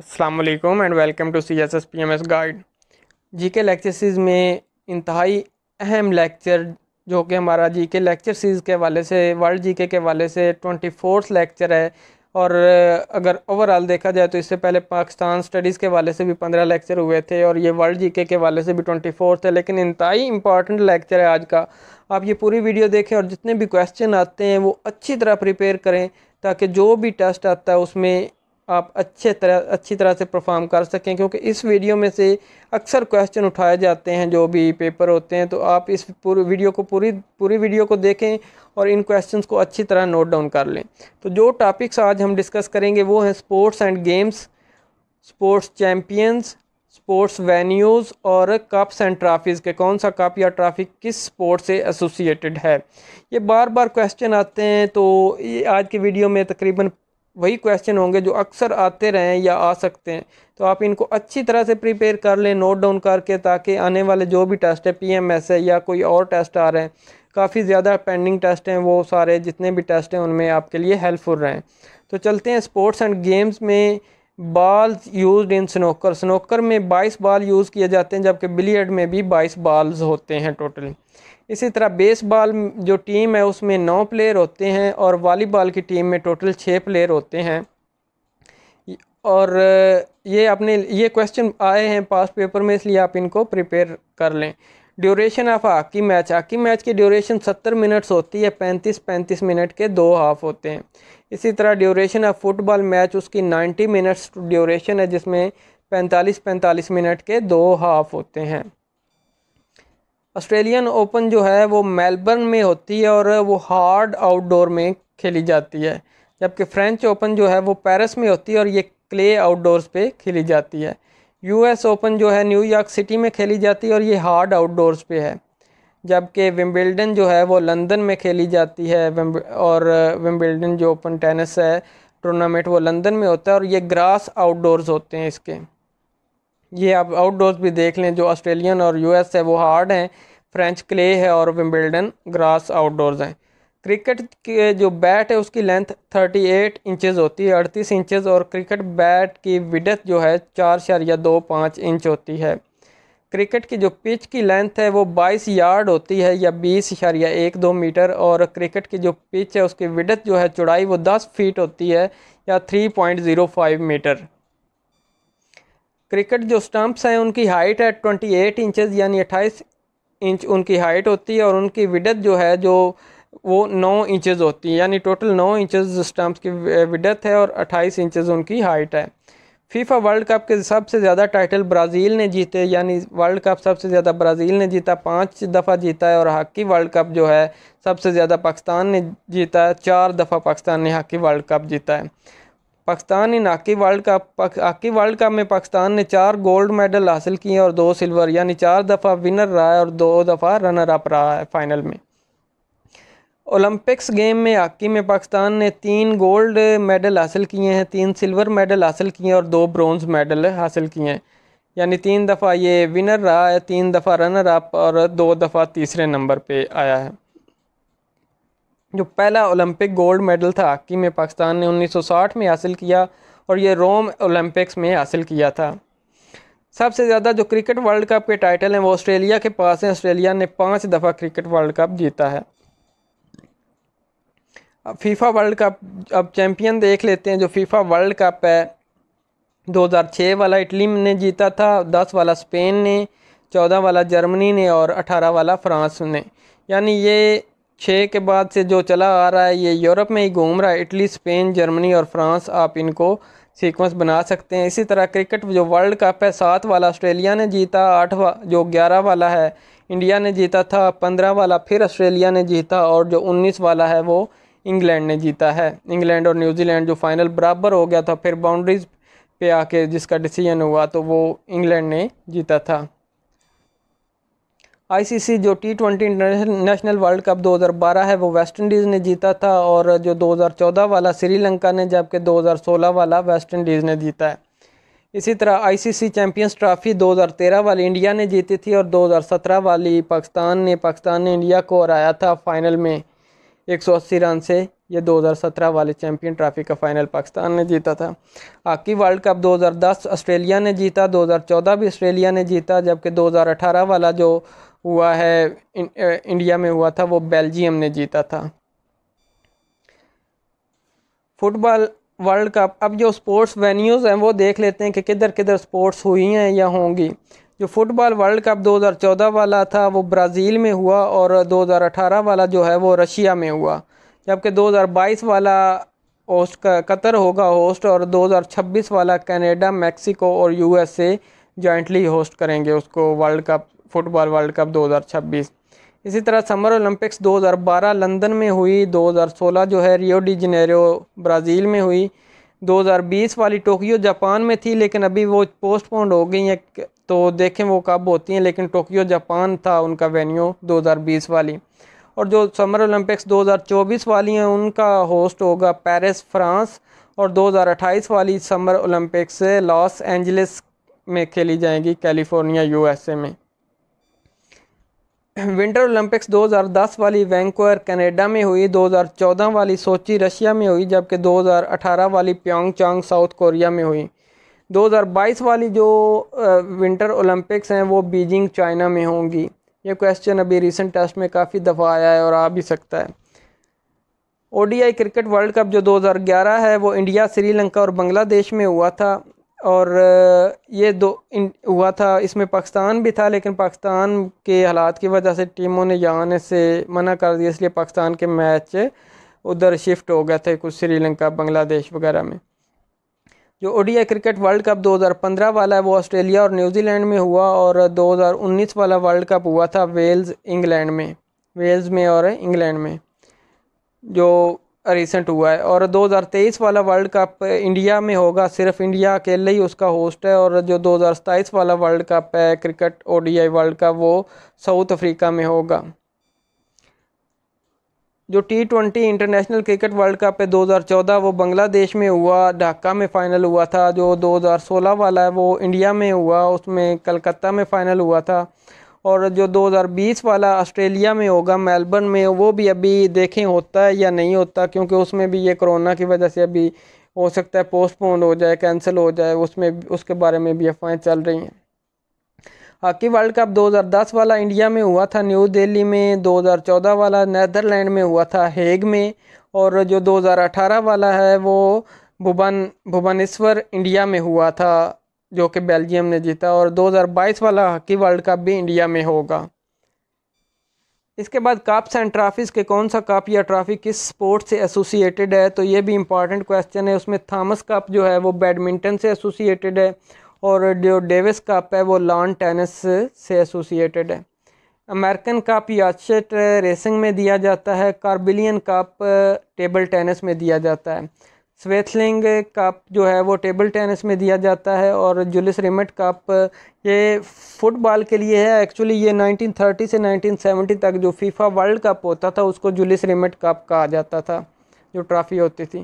असलकम and welcome to C S S P M S guide G K lecture series में इंतहाई अहम lecture जो कि हमारा जी के लेक्चर सीरीज़ के हवाले से वर्ल्ड जी के हवाले से ट्वेंटी फोर्थ लेक्चर है और अगर ओवरऑल देखा जाए तो इससे पहले पाकिस्तान स्टडीज़ के वाले से भी पंद्रह लेक्चर हुए थे और ये वर्ल्ड जीके के वाले से भी ट्वेंटी फोर्थ है लेकिन इंतहाई इंपॉर्टेंट लेक्चर है आज का आप ये पूरी वीडियो देखें और जितने भी क्वेश्चन आते हैं वो अच्छी तरह प्रिपेयर करें ताकि जो भी टेस्ट आता है उसमें आप अच्छे तरह अच्छी तरह से परफॉर्म कर सकें क्योंकि इस वीडियो में से अक्सर क्वेश्चन उठाए जाते हैं जो भी पेपर होते हैं तो आप इस पूरी वीडियो को पूरी पूरी वीडियो को देखें और इन क्वेश्चंस को अच्छी तरह नोट डाउन कर लें तो जो टॉपिक्स आज हम डिस्कस करेंगे वो हैं sports and games sports champions sports venues और कप्स एंड ट्राफ़ीज़ के कौन सा कप या ट्राफ़ी किस स्पोर्ट से एसोसिएटेड है ये बार बार क्वेश्चन आते हैं तो ये आज के वीडियो में तकरीबन वही क्वेश्चन होंगे जो अक्सर आते रहें या आ सकते हैं तो आप इनको अच्छी तरह से प्रिपेयर कर लें नोट डाउन करके ताकि आने वाले जो भी टेस्ट है पीएमएस है या कोई और टेस्ट आ रहे हैं काफ़ी ज़्यादा पेंडिंग टेस्ट हैं वो सारे जितने भी टेस्ट हैं उनमें आपके लिए हेल्पफुल रहें तो चलते हैं स्पोर्ट्स एंड गेम्स में balls use in snooker snooker में 22 बॉल यूज़ किए जाते हैं जबकि बिलियर्ड में भी 22 बॉल्स होते हैं टोटल इसी तरह बेसबॉल जो टीम है उसमें नौ प्लेयर होते हैं और वॉलीबॉल की टीम में टोटल छः प्लेयर होते हैं और ये अपने ये क्वेश्चन आए हैं पास पेपर में इसलिए आप इनको प्रिपेयर कर लें duration of hockey match hockey match की ड्यूरेशन सत्तर मिनट्स होती है पैंतीस पैंतीस मिनट के दो हाफ होते हैं इसी तरह ड्यूरेशन ऑफ फुटबॉल मैच उसकी नाइन्टी मिनट्स ड्यूरेशन है जिसमें पैंतालीस पैंतालीस मिनट के दो हाफ होते हैं ऑस्ट्रेलियन ओपन जो है वो मेलबर्न में होती है और वो हार्ड आउटडोर में खेली जाती है जबकि फ्रेंच ओपन जो है वो पेरिस में होती है और ये क्ले आउटडोर्स पे खेली जाती है यूएस ओपन जो है न्यूयॉर्क सिटी में खेली जाती है और ये हार्ड आउटडोर्स पे है जबकि विम्बल्डन जो है वो लंदन में खेली जाती है और विम्बल्डन जो ओपन टेनिस है टूर्नामेंट वो लंदन में होता है और ये ग्रास आउटडोर्स होते हैं इसके ये आप आउटडोर्स भी देख लें जो ऑस्ट्रेलियन और यूएस है वो हार्ड हैं फ्रेंच क्ले है और विम्बल्डन ग्रास आउटडोर्स हैं क्रिकेट के जो बैट है उसकी लेंथ 38 इंचेस होती है 38 इंचेस और क्रिकेट बैट की विडथ जो है चार शरिया दो पाँच इंच होती है क्रिकेट की जो पिच की लेंथ है वो 22 यार्ड होती है या बीस या एक दो मीटर और क्रिकेट की जो पिच है उसकी विडथ जो है चौड़ाई वो 10 फीट होती है या 3.05 मीटर क्रिकेट जो स्टंप्स हैं उनकी हाइट है 28 इंचेस यानी 28 इंच उनकी हाइट होती है और उनकी विडथ जो है जो वो नौ इंचज़ होती है यानी टोटल नौ इंचज़ स्टम्प्स की विडथ है और अट्ठाईस इंचज़ उनकी हाइट है फीफा वर्ल्ड कप के सबसे ज़्यादा टाइटल ब्राज़ील ने जीते यानी वर्ल्ड कप सबसे ज़्यादा ब्राज़ील ने जीता पाँच दफ़ा जीता है और हॉकी वर्ल्ड कप जो है सबसे ज़्यादा पाकिस्तान ने जीता है चार दफ़ा पाकिस्तान ने हॉकी वर्ल्ड कप जीता है Pakistan in hockey world cup hockey world cup में पाकिस्तान ने चार गोल्ड मेडल हासिल किए और दो सिल्वर यानी चार दफ़ा विनर रहा है और दो दफ़ा रनर अप रहा है फ़ाइनल में ओलंपिक्स गेम में हाकी में पाकिस्तान ने तीन गोल्ड मेडल हासिल किए हैं तीन सिल्वर मेडल हासिल किए हैं और दो ब्रॉन्ज मेडल हासिल किए हैं यानी तीन दफ़ा ये विनर रहा है तीन दफ़ा रनर अप और दो दफ़ा तीसरे नंबर पे आया है जो पहला ओलंपिक गोल्ड मेडल था हाकी में पाकिस्तान ने 1960 में हासिल किया और ये रोम ओलंपिक्स में हासिल किया था सबसे ज़्यादा जो क्रिकेट वर्ल्ड कप के टाइटल हैं वो ऑस्ट्रेलिया के पास हैं ऑस्ट्रेलिया ने पाँच दफ़ा क्रिकेट वर्ल्ड कप जीता है फीफा वर्ल्ड कप अब चैम्पियन देख लेते हैं जो फीफा वर्ल्ड कप है 2006 वाला इटली ने जीता था 10 वाला स्पेन ने 14 वाला जर्मनी ने और 18 वाला फ्रांस ने यानी ये छः के बाद से जो चला आ रहा है ये यूरोप में ही घूम रहा है इटली स्पेन जर्मनी और फ्रांस आप इनको सीक्वेंस बना सकते हैं इसी तरह क्रिकेट जो वर्ल्ड कप है सात वाला ऑस्ट्रेलिया ने जीता आठ वा जो ग्यारह वाला है इंडिया ने जीता था पंद्रह वाला फिर ऑस्ट्रेलिया ने जीता और जो उन्नीस वाला है वो इंग्लैंड ने जीता है इंग्लैंड और न्यूजीलैंड जो फाइनल बराबर हो गया था फिर बाउंड्रीज पे आके जिसका डिसीजन हुआ तो वो इंग्लैंड ने जीता था आईसीसी जो T twenty international world cup 2012 है वो वेस्ट इंडीज़ ने जीता था और जो 2014 वाला श्रीलंका ने जबकि 2016 वाला वेस्ट इंडीज़ ने जीता है इसी तरह आईसीसी चैंपियंस ट्रॉफी 2013 वाली इंडिया ने जीती थी और 2017 वाली पाकिस्तान ने पाकिस्तान ने इंडिया को हराया था फाइनल में अस्सी रन से ये 2017 वाले चैंपियन ट्रॉफी का फाइनल पाकिस्तान ने जीता था हॉकी वर्ल्ड कप 2010 ऑस्ट्रेलिया ने जीता 2014 भी ऑस्ट्रेलिया ने जीता जबकि 2018 वाला जो हुआ है इं, इंडिया में हुआ था वो बेल्जियम ने जीता था फुटबॉल वर्ल्ड कप अब जो स्पोर्ट्स वेन्यूज़ हैं वो देख लेते हैं कि किधर किधर स्पोर्ट्स हुई हैं या होंगी जो फुटबॉल वर्ल्ड कप 2014 वाला था वो ब्राज़ील में हुआ और 2018 वाला जो है वो रशिया में हुआ जबकि 2022 वाला होस्ट का कतर होगा होस्ट और 2026 वाला कनाडा मेक्सिको और यूएसए जॉइंटली होस्ट करेंगे उसको world cup football world cup 2026 इसी तरह समर ओलंपिक्स 2012 लंदन में हुई 2016 जो है रियो डी जनेरो ब्राज़ील में हुई 2020 वाली टोक्यो जापान में थी लेकिन अभी वो पोस्टपोन्ड हो गई हैं तो देखें वो कब होती हैं लेकिन टोक्यो जापान था उनका वेन्यू 2020 वाली और जो समर ओलंपिक्स 2024 वाली हैं उनका होस्ट होगा पेरिस फ्रांस और 2028 वाली समर ओलंपिक्स लॉस एंजलिस में खेली जाएगी कैलिफोर्निया यू में विंटर ओलंपिक्स 2010 वाली वैंकुअर कनाडा में हुई 2014 वाली सोची रशिया में हुई जबकि 2018 वाली प्योंगचांग साउथ कोरिया में हुई 2022 वाली जो विंटर ओलंपिक्स हैं वो बीजिंग चाइना में होंगी ये क्वेश्चन अभी रिसेंट टेस्ट में काफ़ी दफ़ा आया है और आ भी सकता है ओडीआई क्रिकेट वर्ल्ड कप जो 2011 है वो इंडिया श्रीलंका और बांग्लादेश में हुआ था और ये दो इन हुआ था इसमें पाकिस्तान भी था लेकिन पाकिस्तान के हालात की वजह से टीमों ने यहाँ आने से मना कर दिया इसलिए पाकिस्तान के मैच उधर शिफ्ट हो गए थे कुछ श्रीलंका बांग्लादेश वगैरह में जो ओडीआई क्रिकेट वर्ल्ड कप 2015 वाला है वो ऑस्ट्रेलिया और न्यूजीलैंड में हुआ और 2019 वाला वर्ल्ड कप हुआ था वेल्स इंग्लैंड में वेल्स में और इंग्लैंड में जो रिसेंट हुआ है और 2023 वाला वर्ल्ड कप इंडिया में होगा सिर्फ इंडिया अकेले ही उसका होस्ट है और जो दो वाला वर्ल्ड कप है क्रिकेट ओ वर्ल्ड कप वो साउथ अफ्रीका में होगा जो T twenty international cricket world cup है 2014 वो बांग्लादेश में हुआ ढाका में फ़ाइनल हुआ था जो 2016 वाला है वो इंडिया में हुआ उसमें कलकत्ता में फ़ाइनल हुआ था और जो 2020 वाला ऑस्ट्रेलिया में होगा मेलबर्न में वो भी अभी देखें होता है या नहीं होता क्योंकि उसमें भी ये कोरोना की वजह से अभी हो सकता है पोस्टपोन हो जाए कैंसिल हो जाए उसमें उसके बारे में भी अफवाहें चल रही हैं हॉकी वर्ल्ड कप 2010 वाला इंडिया में हुआ था न्यू दिल्ली में 2014 वाला नदरलैंड में हुआ था हेग में और जो 2018 वाला है वो भुवन भुवनेश्वर इंडिया में हुआ था जो कि बेल्जियम ने जीता और 2022 वाला हॉकी वर्ल्ड कप भी इंडिया में होगा इसके बाद कप्स एंड ट्रॉफीज़ के कौन सा कप या ट्रॉफ़ी किस स्पोर्ट से एसोसिएटेड है तो ये भी इम्पॉर्टेंट क्वेश्चन है उसमें थॉमस कप जो है वो बैडमिंटन से एसोसिएटेड है और जो डेविस कप है वो लॉन टेनिस से एसोसिएटेड है अमेरिकन कप याचेट रेसिंग में दिया जाता है कार्बिलियन कप टेबल टेनिस में दिया जाता है स्वेथलिंग कप जो है वो टेबल टेनिस में दिया जाता है और जुलिस रिमेट कप ये फुटबॉल के लिए है एक्चुअली ये 1930 से 1970 तक जो फीफा वर्ल्ड कप होता था उसको जुलिस रिमेट कप कहा जाता था जो ट्रॉफ़ी होती थी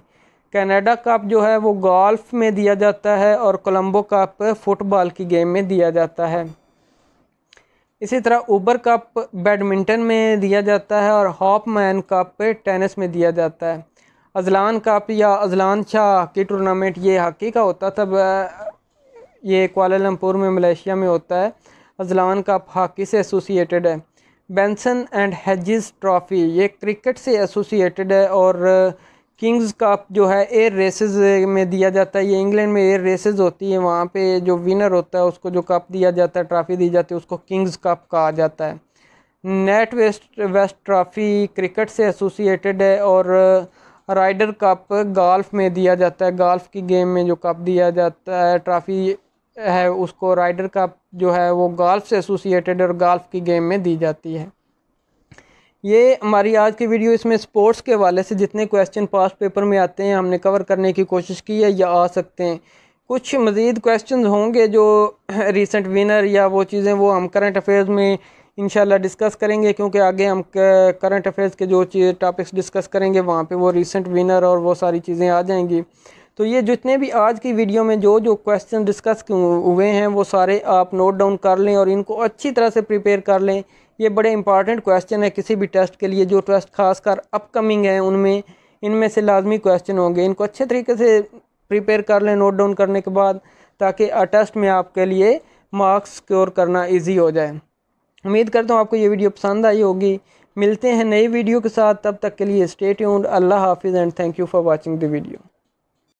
कनाडा कप जो है वो गोल्फ में दिया जाता है और कोलंबो कप फुटबॉल की गेम में दिया जाता है इसी तरह ऊबर कप बैडमिंटन में दिया जाता है और हॉप मैन कप टेनिस में दिया जाता है अजलान कप या अजलान शाह के टूर्नामेंट ये हॉकी का होता तब ये कोलमपुर में मलेशिया में होता है अजलान कप हॉकी से एसोसिएटेड है बेंसन एंड हेजिस ट्रॉफ़ी ये क्रिकेट से एसोसिएटेड है और किंग्स कप जो है एयर रेसेस में दिया जाता है ये इंग्लैंड में एयर रेसेस होती है वहाँ पे जो विनर होता है उसको जो कप दिया जाता है ट्रॉफ़ी दी जाती है उसको किंग्स कप कहा जाता है NatWest west trophy cricket से एसोसिएटेड है और राइडर कप गाल्फ़ में दिया जाता है गाल्फ़ की गेम में जो कप दिया जाता है ट्रॉफ़ी है उसको राइडर कप जो है वो गाल्फ़ से एसोसिएटेड और गाल्फ़ की गेम में दी जाती है ये हमारी आज की वीडियो इसमें स्पोर्ट्स के हवाले से जितने क्वेश्चन पास पेपर में आते हैं हमने कवर करने की कोशिश की है या आ सकते हैं कुछ मज़ीद क्वेश्चन होंगे जो रिसेंट विनर या वो चीज़ें वो हम करंट अफेयर्स में इन डिस्कस करेंगे क्योंकि आगे हम करंट अफेयर्स के जो टॉपिक्स डिस्कस करेंगे वहाँ पे वो रिसेंट विनर और वो सारी चीज़ें आ जाएंगी तो ये जितने भी आज की वीडियो में जो जो क्वेश्चन डिस्कस हुए हैं वो सारे आप नोट डाउन कर लें और इनको अच्छी तरह से प्रिपेयर कर लें ये बड़े इंपॉर्टेंट क्वेश्चन है किसी भी टेस्ट के लिए जो टेस्ट खासकर अपकमिंग है उनमें इनमें से लाजमी क्वेश्चन होंगे इनको अच्छे तरीके से प्रिपेयर कर लें नोट डाउन करने के बाद ताकि अटेस्ट में आपके लिए मार्क्स स्क्योर करना इजी हो जाए उम्मीद करता हूँ आपको ये वीडियो पसंद आई होगी मिलते हैं नई वीडियो के साथ तब तक के लिए स्टे ट्यून्ड अल्लाह हाफिज़ and thank you for watching the video